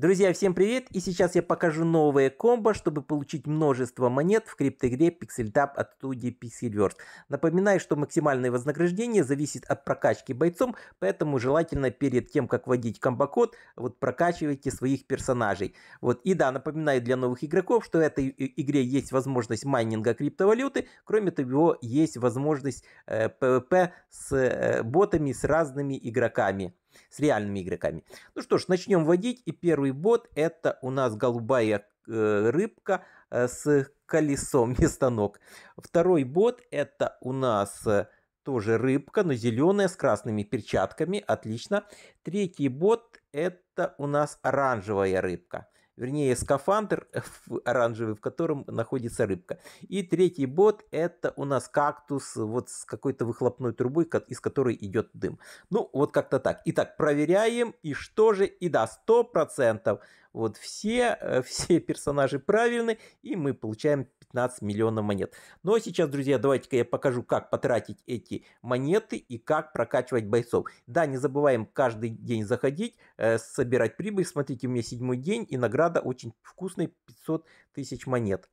Друзья, всем привет! И сейчас я покажу новые комбо, чтобы получить множество монет в криптоигре PixelTap от студии Pixelverse. Напоминаю, что максимальное вознаграждение зависит от прокачки бойцом, поэтому желательно перед тем, как вводить комбо-код, вот прокачивайте своих персонажей. Вот. И да, напоминаю для новых игроков, что в этой игре есть возможность майнинга криптовалюты, кроме того, есть возможность э, PvP с э, ботами, с разными игроками с реальными игроками. Ну что ж, начнем вводить. И первый бот это у нас голубая э, рыбка э, с колесом вместо ног. Второй бот это у нас э, тоже рыбка, но зеленая с красными перчатками. Отлично. Третий бот это у нас оранжевая рыбка вернее скафандр оранжевый, в котором находится рыбка. И третий бот это у нас кактус вот с какой-то выхлопной трубой, из которой идет дым. Ну, вот как-то так. Итак, проверяем, и что же, и да, 100%. Вот все, э, все персонажи правильны, и мы получаем 15 миллионов монет. Ну а сейчас, друзья, давайте-ка я покажу, как потратить эти монеты и как прокачивать бойцов. Да, не забываем каждый день заходить, э, собирать прибыль. Смотрите, у меня седьмой день и награда очень вкусная 500 тысяч монет.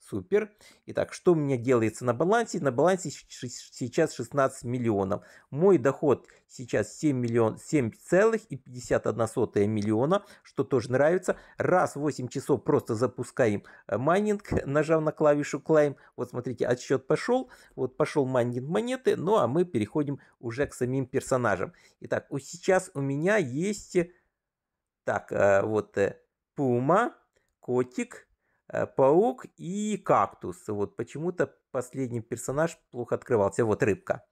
Супер. Итак, что у меня делается на балансе? На балансе сейчас 16 миллионов. Мой доход сейчас 7 миллион, 7,51 миллиона, что тоже нравится. Раз в 8 часов просто запускаем э, майнинг, нажав на клавишу клайм. Вот смотрите, отсчет пошел. Вот пошел майнинг монеты. Ну а мы переходим уже к самим персонажам. Итак, сейчас у меня есть... Э, так, э, вот Пума, Котик, Э, паук и кактус. Вот почему-то последний персонаж плохо открывался. Вот рыбка.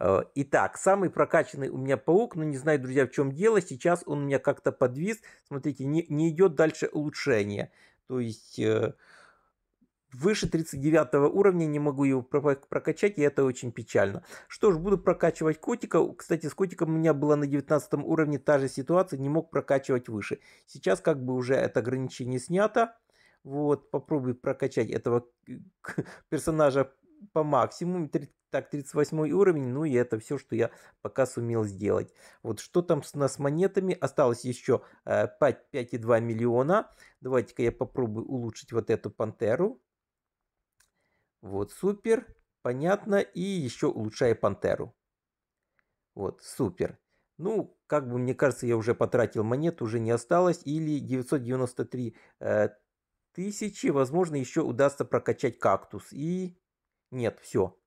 Э, итак, самый прокачанный у меня паук, но не знаю, друзья, в чем дело. Сейчас он у меня как-то подвис. Смотрите, не, не идет дальше улучшение. То есть э, выше 39 уровня не могу его прокачать, и это очень печально. Что ж, буду прокачивать котика. Кстати, с котиком у меня была на 19 уровне та же ситуация, не мог прокачивать выше. Сейчас как бы уже это ограничение снято. Вот, попробуй прокачать этого персонажа по максимуму. Так, 38 уровень, ну и это все, что я пока сумел сделать. Вот что там с нас монетами? Осталось еще 5,2 э, миллиона. Давайте-ка я попробую улучшить вот эту пантеру. Вот, супер, понятно. И еще улучшаю пантеру. Вот, супер. Ну, как бы, мне кажется, я уже потратил монет, уже не осталось. Или 993 э, тысячи. Возможно, еще удастся прокачать кактус. И нет, все.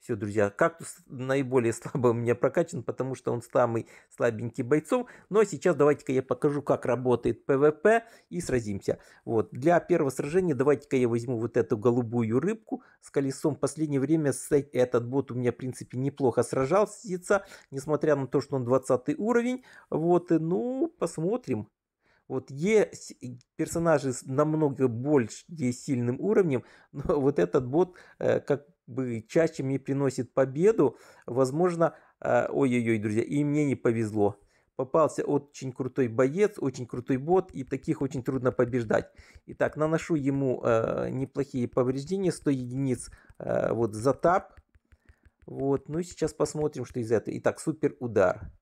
Все, друзья, кактус наиболее слабо у меня прокачан, потому что он самый слабенький бойцов. Но ну, а сейчас давайте-ка я покажу, как работает ПВП и сразимся. Вот, для первого сражения давайте-ка я возьму вот эту голубую рыбку с колесом. В последнее время э, этот бот у меня, в принципе, неплохо сражался, несмотря на то, что он 20 уровень. Вот, ну, посмотрим. Вот есть персонажи с намного больше сильным уровнем, но вот этот бот э, как бы чаще мне приносит победу. Возможно, э, ой-ой-ой, друзья, и мне не повезло. Попался очень крутой боец, очень крутой бот, и таких очень трудно побеждать. Итак, наношу ему э, неплохие повреждения, 100 единиц э, вот за тап. Вот, ну и сейчас посмотрим, что из этого. Итак, супер удар.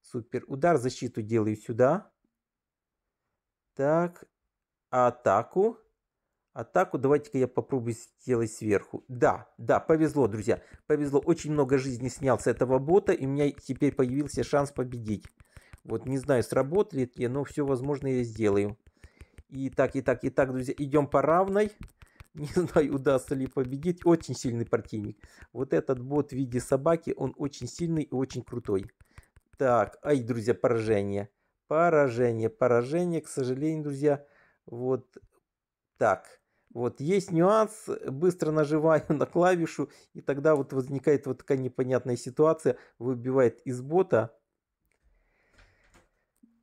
Супер удар, защиту делаю сюда. Так, атаку. Атаку давайте-ка я попробую сделать сверху. Да, да, повезло, друзья. Повезло. Очень много жизни снял с этого бота, и у меня теперь появился шанс победить. Вот не знаю, сработает ли, но все возможное я сделаю. И так, и так, и так, друзья, идем по равной. Не знаю, удастся ли победить. Очень сильный противник. Вот этот бот в виде собаки, он очень сильный и очень крутой. Так, ай, друзья, поражение. Поражение, поражение, к сожалению, друзья. Вот так. Вот есть нюанс, быстро нажимаю на клавишу, и тогда вот возникает вот такая непонятная ситуация, выбивает из бота.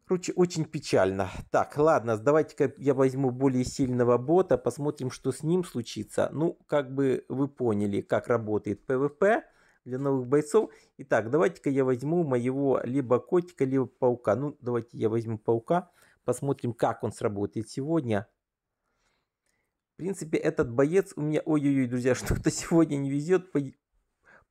Короче, очень печально. Так, ладно, давайте-ка я возьму более сильного бота, посмотрим, что с ним случится. Ну, как бы вы поняли, как работает PvP для новых бойцов. Итак, давайте-ка я возьму моего либо котика, либо паука. Ну, давайте я возьму паука. Посмотрим, как он сработает сегодня. В принципе, этот боец у меня... Ой-ой-ой, друзья, что-то сегодня не везет.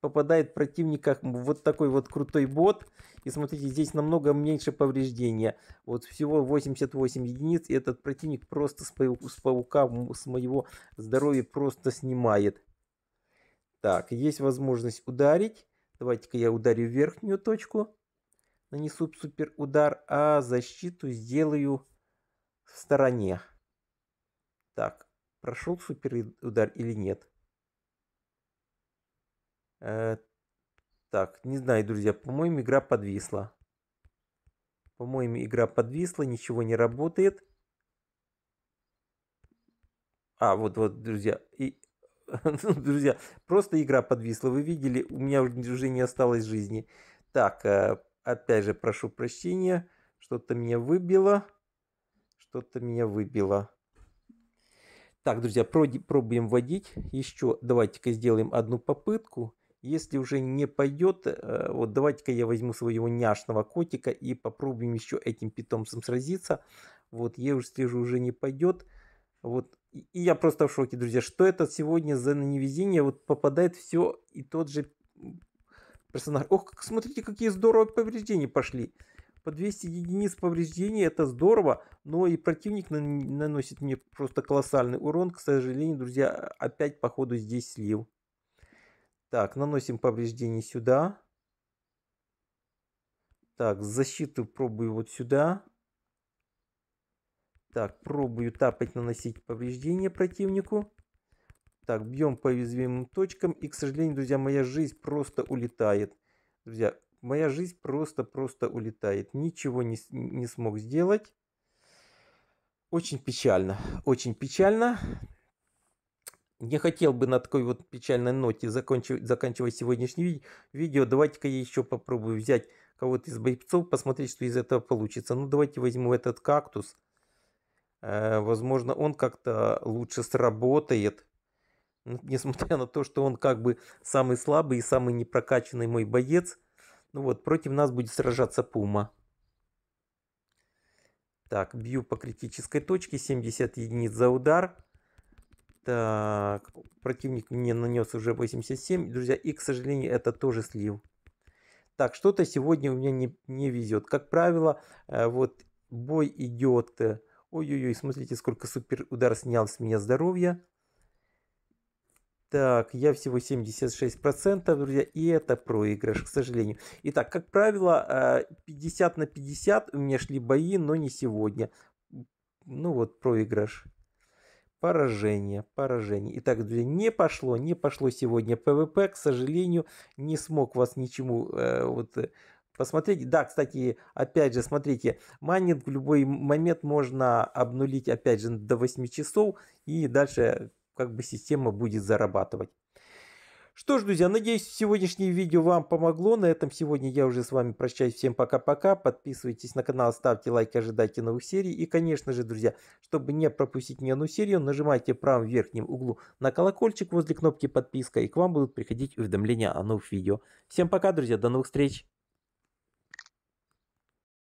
Попадает в противника вот такой вот крутой бот. И смотрите, здесь намного меньше повреждения. Вот всего 88 единиц. И этот противник просто с паука, с моего здоровья просто снимает. Так, есть возможность ударить. Давайте-ка я ударю верхнюю точку. Нанесу супер удар, а защиту сделаю в стороне. Так, прошел супер удар или нет? Э, так, не знаю, друзья, по-моему, игра подвисла. По-моему, игра подвисла, ничего не работает. А, вот, вот, друзья, и Ну, друзья, просто игра подвисла. Вы видели, у меня уже не осталось жизни. Так, э, опять же, прошу прощения. Что-то меня выбило. Что-то меня выбило. Так, друзья, пробуем водить. Еще давайте-ка сделаем одну попытку. Если уже не пойдет, э, вот давайте-ка я возьму своего няшного котика и попробуем еще этим питомцем сразиться. Вот, я уже же уже не пойдет, вот. И, я просто в шоке, друзья, что это сегодня за невезение, вот попадает все и тот же персонаж. Ох, как, смотрите, какие здорово повреждения пошли. По 200 единиц повреждений, это здорово, но и противник наносит мне просто колоссальный урон. К сожалению, друзья, опять походу здесь слил. Так, наносим повреждения сюда. Так, защиту пробую вот сюда. Так, пробую тапать, наносить повреждения противнику. Так, бьем по уязвимым точкам. И, к сожалению, друзья, моя жизнь просто улетает. Друзья, моя жизнь просто-просто улетает. Ничего не, не смог сделать. Очень печально, очень печально. Не хотел бы на такой вот печальной ноте закончивать, заканчивать сегодняшнее видео. Давайте-ка я еще попробую взять кого-то из бойцов, посмотреть, что из этого получится. Ну, давайте возьму этот кактус. Э, возможно, он как-то лучше сработает. Несмотря на то, что он как бы самый слабый и самый непрокачанный мой боец. Ну вот, против нас будет сражаться Пума. Так, бью по критической точке, 70 единиц за удар. Так, противник мне нанес уже 87, друзья, и, к сожалению, это тоже слив. Так, что-то сегодня у меня не, не везет. Как правило, э, вот бой идет э, Ой-ой-ой, смотрите, сколько супер удар снял с меня здоровья. Так, я всего 76%, друзья, и это проигрыш, к сожалению. Итак, как правило, 50 э, на 50 у меня шли бои, но не сегодня. Ну вот, проигрыш. Поражение, поражение. Итак, друзья, не пошло, не пошло сегодня ПВП, к сожалению, не смог вас ничему э, вот э, Посмотрите, да, кстати, опять же, смотрите, майнинг в любой момент можно обнулить, опять же, до 8 часов, и дальше как бы система будет зарабатывать. Что ж, друзья, надеюсь, сегодняшнее видео вам помогло. На этом сегодня я уже с вами прощаюсь. Всем пока-пока. Подписывайтесь на канал, ставьте лайки, ожидайте новых серий. И, конечно же, друзья, чтобы не пропустить ни одну серию, нажимайте в правом верхнем углу на колокольчик возле кнопки подписка, и к вам будут приходить уведомления о новых видео. Всем пока, друзья, до новых встреч!